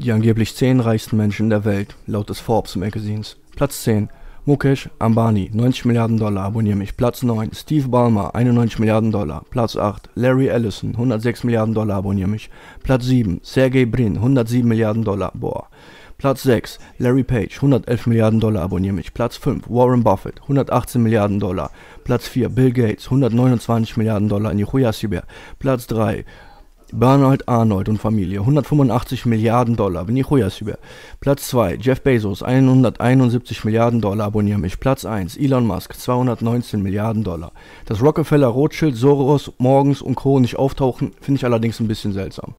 Die angeblich 10 reichsten Menschen der Welt, laut des Forbes Magazines. Platz 10. Mukesh Ambani, 90 Milliarden Dollar, abonniere mich. Platz 9. Steve Ballmer, 91 Milliarden Dollar. Platz 8. Larry Ellison, 106 Milliarden Dollar, abonniere mich. Platz 7. Sergey Brin, 107 Milliarden Dollar, boah. Platz 6. Larry Page, 111 Milliarden Dollar, abonniere mich. Platz 5. Warren Buffett, 118 Milliarden Dollar. Platz 4. Bill Gates, 129 Milliarden Dollar, in Nihuyasibir. Platz 3. Bernard Arnold und Familie 185 Milliarden Dollar. Bin ich über. Platz 2 Jeff Bezos 171 Milliarden Dollar. Abonniere mich. Platz 1 Elon Musk 219 Milliarden Dollar. Dass Rockefeller, Rothschild, Soros, Morgens und Co. nicht auftauchen, finde ich allerdings ein bisschen seltsam.